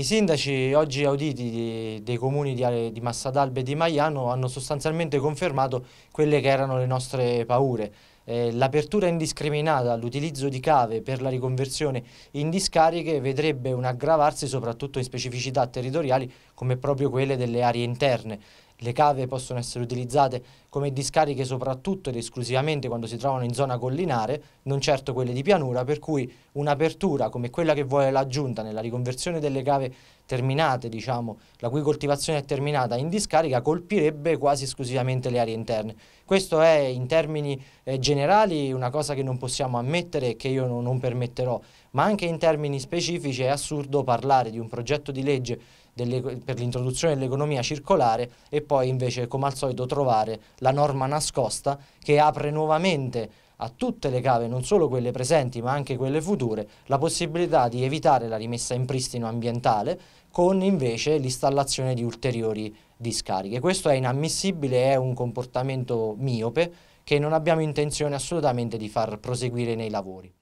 I sindaci oggi auditi dei comuni di Massadalbe e di Maiano hanno sostanzialmente confermato quelle che erano le nostre paure. Eh, l'apertura indiscriminata all'utilizzo di cave per la riconversione in discariche vedrebbe un aggravarsi soprattutto in specificità territoriali come proprio quelle delle aree interne. Le cave possono essere utilizzate come discariche soprattutto ed esclusivamente quando si trovano in zona collinare, non certo quelle di pianura, per cui un'apertura come quella che vuole la Giunta nella riconversione delle cave terminate, diciamo, la cui coltivazione è terminata in discarica, colpirebbe quasi esclusivamente le aree interne. Questo è in termini eh, generali una cosa che non possiamo ammettere e che io no, non permetterò, ma anche in termini specifici è assurdo parlare di un progetto di legge delle, per l'introduzione dell'economia circolare e poi invece come al solito trovare la norma nascosta che apre nuovamente a tutte le cave, non solo quelle presenti ma anche quelle future, la possibilità di evitare la rimessa in pristino ambientale con invece l'installazione di ulteriori discariche. Questo è inammissibile, è un comportamento miope che non abbiamo intenzione assolutamente di far proseguire nei lavori.